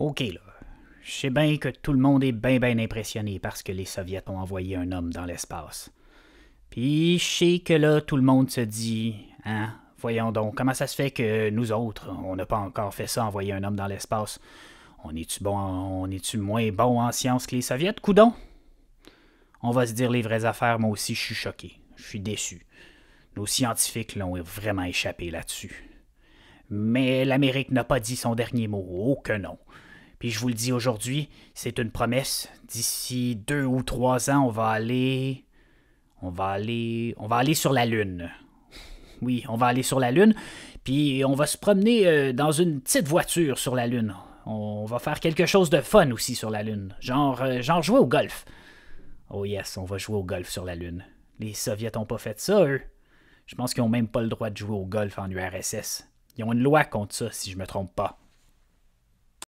OK, là. Je sais bien que tout le monde est bien, bien impressionné parce que les Soviets ont envoyé un homme dans l'espace. Puis, je sais que là, tout le monde se dit Hein, voyons donc, comment ça se fait que nous autres, on n'a pas encore fait ça, envoyer un homme dans l'espace On est-tu bon, on est moins bon en sciences que les Soviets, coudon On va se dire les vraies affaires, moi aussi, je suis choqué. Je suis déçu. Nos scientifiques l'ont vraiment échappé là-dessus. Mais l'Amérique n'a pas dit son dernier mot, aucun nom. » Puis je vous le dis aujourd'hui, c'est une promesse. D'ici deux ou trois ans, on va aller. On va aller. On va aller sur la Lune. Oui, on va aller sur la Lune. Puis on va se promener euh, dans une petite voiture sur la Lune. On va faire quelque chose de fun aussi sur la Lune. Genre, euh, genre jouer au golf. Oh yes, on va jouer au golf sur la Lune. Les Soviets n'ont pas fait ça, eux. Je pense qu'ils n'ont même pas le droit de jouer au golf en URSS. Ils ont une loi contre ça, si je me trompe pas.